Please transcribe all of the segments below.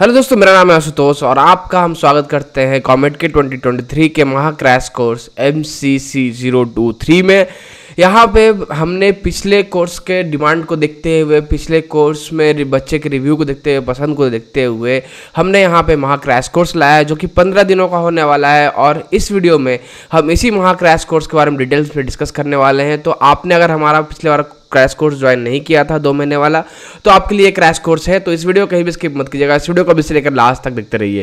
hello दोस्तों मेरा नाम है आशुतोष और आपका हम स्वागत करते हैं कॉमेट के 2023 के महा crash course M C C zero two three में यहाँ पे हमने पिछले कोर्स के डिमांड को देखते हुए पिछले कोर्स में बच्चे के रिव्यू को देखते हुए पसंद को देखते हुए हमने यहाँ पे महा क्रैश कोर्स लाया है जो कि पंद्रह दिनों का होने वाला है और इस वीडियो में हम इसी महा क्रैश कोर्स के बारे में डिटेल्स में डिस्कस करने वाले हैं तो आपने अगर हमारा पिछले बार क्रैश कोर्स ज्वाइन नहीं किया था दो महीने वाला तो आपके लिए क्रैश कोर्स है तो इस वीडियो कहीं भी स्किप मत कीजिएगा इस वीडियो को भी से लेकर लास्ट तक देखते रहिए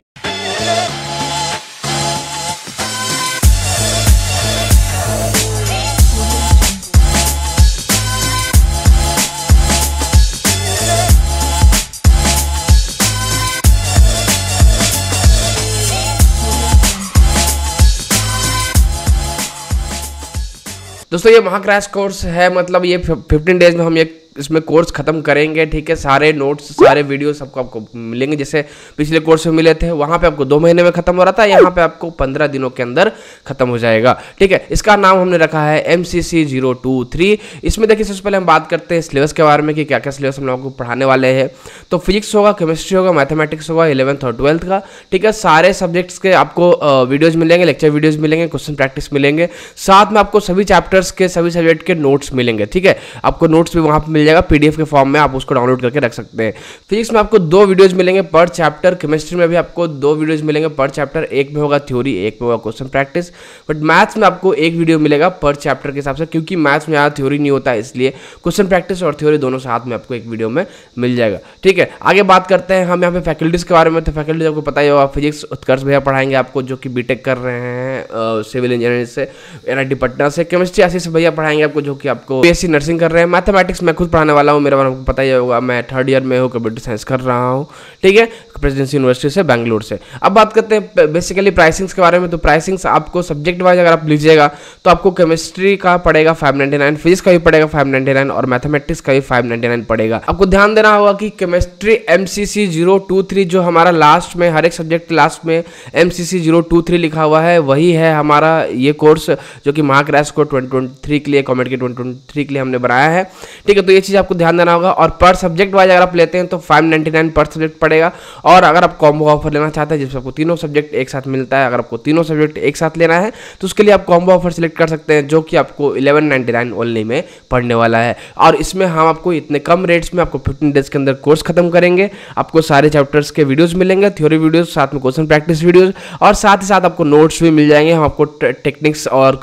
दोस्तों ये महाक्रैश कोर्स है मतलब ये फिफ्टीन डेज में हम ये इसमें कोर्स खत्म करेंगे ठीक है सारे नोट्स सारे वीडियो सबको आपको मिलेंगे जैसे पिछले कोर्स में मिले थे वहाँ पे आपको दो महीने में खत्म हो रहा था यहाँ पे आपको पंद्रह दिनों के अंदर खत्म हो जाएगा ठीक है इसका नाम हमने रखा है M C C zero two three इसमें देखिए सबसे पहले हम बात करते हैं सिलेबस के बारे में कि क्या क्या सिलेबस हम लोगों को पढ़ाने वाले हैं तो फिजिक्स होगा केमिस्ट्री होगा मैथमेटिक्स होगा इलेवंथ और ट्वेल्थ का ठीक है सारे सब्जेक्ट्स के आपको वीडियोज़ मिलेंगे लेक्चर वीडियोज़ मिलेंगे क्वेश्चन प्रैक्टिस मिलेंगे साथ में आपको सभी चैप्टर्स के सभी सब्जेक्ट के नोट्स मिलेंगे ठीक है आपको नोट्स भी वहाँ पर मिल जाएगा पीडीएफ के फॉर्म में आप उसको डाउनलोड करके रख सकते हैं फिजिक्स तो में आपको दो वीडियोज मिलेंगे पर चैप्टर केमिस्ट्री में भी आपको दो वीडियोज मिलेंगे पर चैप्टर एक में होगा थ्योरी एक में होगा क्वेश्चन प्रैक्टिस बट मैथ्स में आपको एक वीडियो मिलेगा पर चैप्टर के हिसाब से क्योंकि मैथ्स में यहाँ थ्योरी नहीं होता इसलिए क्वेश्चन प्रैक्टिस और थ्योरी दोनों साथ में आपको एक वीडियो में मिल जाएगा ठीक है आगे बात करते हैं हम यहाँ पे फैकल्टीज़ के बारे में तो फैकल्टीज आपको पता ही होगा फिजिक्स उत्कर्ष भैया पढ़ाएंगे आपको जो कि बीटेक कर रहे हैं सिविल इंजीनियरिंग से एन आई पटना से केमिस्ट्री आशीष भैया पढ़ाएंगे आपको जो कि आपको बी नर्सिंग कर रहे हैं मैथमेटिक्स मैं खुद पढ़ाने वाला हूँ में पता ही होगा मैं थर्ड ईयर में हूँ कंप्यूटर साइंस कर रहा हूँ ठीक है प्रेसिडेंसी यूनिवर्सिटी से बैंगलोर से अब बात करते हैं बेसिकली प्राइसिंग्स के बारे में तो प्राइसिंग्स आपको सब्जेक्ट वाइज अगर आप लीजिएगा तो आपको केमिस्ट्री का पड़ेगा फाइव नाइन्टी नाइन फिजिक्स का भी पड़ेगा फाइव नाइनटी नाइन और मैथमेटिक्स का भी फाइव नाइनटी नाइन पड़ेगा आपको ध्यान देना होगा कि chemistry M C C zero two three जो हमारा लास्ट में हर एक सब्जेक्ट लास्ट में M C C zero two three लिखा हुआ है वही है हमारा ये कोर्स जो कि महाक्रैश को ट्वेंटी ट्वेंटी थ्री के लिए कॉमेड के ट्वेंटी ट्वेंटी थ्री के लिए हमने बनाया है ठीक है तो ये चीज़ आपको ध्यान देना होगा और पर सब्जेक्ट वाइज अगर आप लेते हैं तो फाइव नाइनटी नाइन पर सब्जेक्ट पड़ेगा और अगर आप कॉम्बो ऑफर लेना चाहते हैं जिसमें आपको तीनों सब्जेक्ट एक साथ मिलता है अगर आपको तीनों सब्जेक्ट एक साथ लेना है तो उसके लिए आप कॉम्बो ऑफर सेलेक्ट कर सकते हैं जो कि आपको इलेवन नाइन्टी नाइन ओनली में पढ़ने वाला है और इसमें हम आपको इतने कम रेट्स में आपको फिफ्टीन डेज के अंदर कोर्स खत्म करेंगे आपको सारे चैप्टर्स के वीडियोज मिलेंगे थ्योरी वीडियोज साथ में क्वेश्चन प्रैक्टिस वीडियोज और साथ ही साथ आपको नोट्स भी मिल जाएंगे हम आपको टेक्निक्स और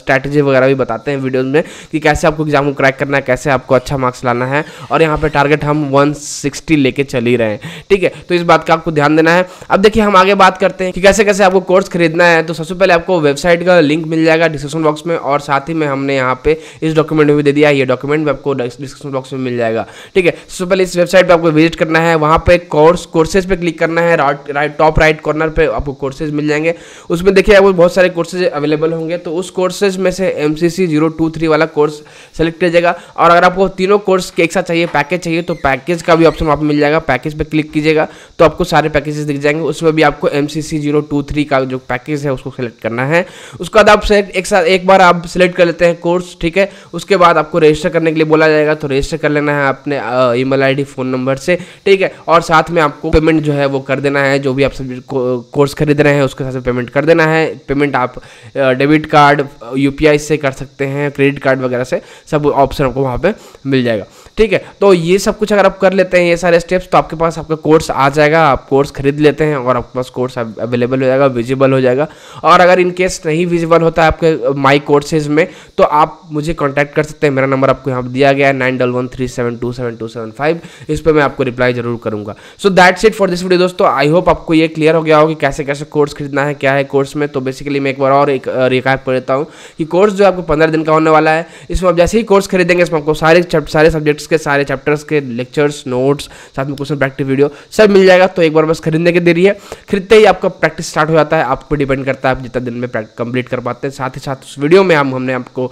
स्ट्रैटेजी वगैरह भी बताते हैं वीडियोज में कि कैसे आपको एग्जाम को क्रैक करना है कैसे आपको अच्छा मार्क्स लाना है और यहाँ पर टारगेट हम 160 लेके चल ही रहे हैं ठीक है तो इस बात का आपको ध्यान देना है अब देखिए हम आगे बात करते हैं कि कैसे कैसे आपको कोर्स खरीदना है तो सबसे पहले आपको वेबसाइट का लिंक मिल जाएगा डिस्क्रिप्शन बॉक्स में और साथ ही में हमने यहाँ पे इस डॉक्यूमेंट में भी दे दिया ये डॉक्यूमेंट भी आपको डिस्क्रिप्शन बॉक्स में मिल जाएगा ठीक है सबसे पहले इस वेबसाइट पर आपको विजिट करना है वहाँ पर कोर्स कोर्सेज पर क्लिक करना है राइट टॉप राइट कॉर्नर पर आपको कोर्सेज मिल जाएंगे उसमें देखिए आपको बहुत सारे कोर्सेज अवेलेबल होंगे तो उस कोर्सेज में से M C C zero two three वाला कोर्स सेलेक्ट कीजिएगा और अगर आपको तीनों कोर्स के एक साथ चाहिए पैकेज चाहिए तो पैकेज का भी ऑप्शन आपको मिल जाएगा पैकेज पर क्लिक कीजिएगा तो आपको सारे पैकेजेस दिख जाएंगे उसमें भी आपको M C C zero two three का जो पैकेज है उसको सेलेक्ट करना है उसके बाद आप सेलेक्ट एक साथ एक बार आप सेलेक्ट कर लेते हैं कोर्स ठीक है उसके बाद आपको रजिस्टर करने के लिए बोला जाएगा तो रजिस्टर कर लेना है अपने email I D phone number से ठीक है और साथ में आपको पेमेंट जो है वो कर देना है जो भी आप सब्जेक्ट कोर्स खरीद रहे हैं उसके साथ पेमेंट कर देना है पेमेंट आप डेबिट कार्ड यू से कर सकते हैं क्रेडिट कार्ड वगैरह से सब ऑप्शन आपको वहाँ पर मिल जाएगा ठीक है तो ये सब कुछ अगर आप कर लेते हैं ये सारे स्टेप्स तो आपके पास आपका कोर्स आ जाएगा आप कोर्स खरीद लेते हैं और आपके पास कोर्स अवेलेबल हो जाएगा विजिबल हो जाएगा और अगर इन केस नहीं विजिबल होता है आपके माई कोर्सेज में तो आप मुझे कॉन्टैक्ट कर सकते हैं मेरा नंबर आपको यहाँ पर दिया गया है nine double one three seven two seven two seven five इस पर मैं आपको रिप्लाई जरूर करूँगा so that's it for this video दोस्तों आई होप आपको ये क्लियर हो गया हो कि कैसे कैसे कोर्स खरीदना है क्या है कोर्स में तो बेसिकली मैं एक बार और एक रिकैप कर देता हूँ कि कोर्स जो आपको पंद्रह दिन का होने वाला है इसमें आप जैसे ही कोर्स खरीदेंगे इसमें आपको सारे सारे सब्जेक्ट्स के सारे चैप्टर्स के लेक्चर्स नोट्स साथ में क्वेश्चन प्रैक्टिस वीडियो सब मिल जाएगा तो एक बार बस खरीदने के देरी है खरीदते ही आपका प्रैक्टिस स्टार्ट हो जाता है आप पर डिपेंड करता है आप जितना दिन में कंप्लीट कर पाते हैं साथ ही साथ उस वीडियो में हम हमने आपको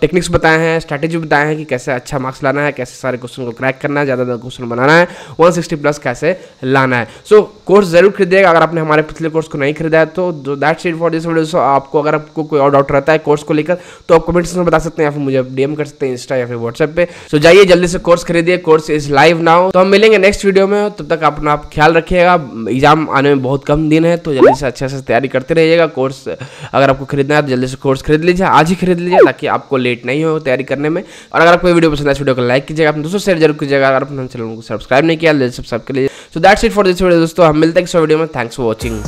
टेक्निक्स बताए हैं स्ट्रैटेजी बताए हैं कि कैसे अच्छा मार्क्स लाना है कैसे सारे क्वेश्चन को क्रैक करना है ज़्यादा क्वेश्चन बनाना है वन प्लस कैसे लाना है सो कोर्स जरूर खरीदिएगा अगर आपने हमारे पिछले कोर्स को नहीं खरीदा है तो that seat for this video so आपको अगर आपको कोई और डाउट रहता है कोर्स को लेकर तो आप कमेंट में बता सकते हैं या फिर मुझे डीएम कर सकते हैं इंस्टा या फिर व्हाट्सएप पे सो जाइए जल्दी से कोर्स खरीदिए कोर्स इज लाइव नाउ तो हम मिलेंगे नेक्स्ट वीडियो में तब तक अपना आप ख्याल रखिएगा एग्ज़ाम आने में बहुत कम दिन है तो जल्दी से अच्छे से तैयारी करते रहिएगा कोर्स अगर आपको खरीदना है तो जल्दी से कोर्स खरीद लीजिए आज ही खरीद लीजिए ताकि आपको लेट नहीं हो तैयारी करने में और अगर आपको वीडियो पसंद है तो वीडियो को लाइक कीजिएगा अपने दोस्तों शेयर जरूर कीजिएगा अगर अपने चैनल को सब्सक्राइब नहीं किया जल्दी सब्सक्राइब कर लीजिए so that's it for this video दोस्तों हम मिलते हैं इस वीडियो में थैंक्स फॉर वॉचिंग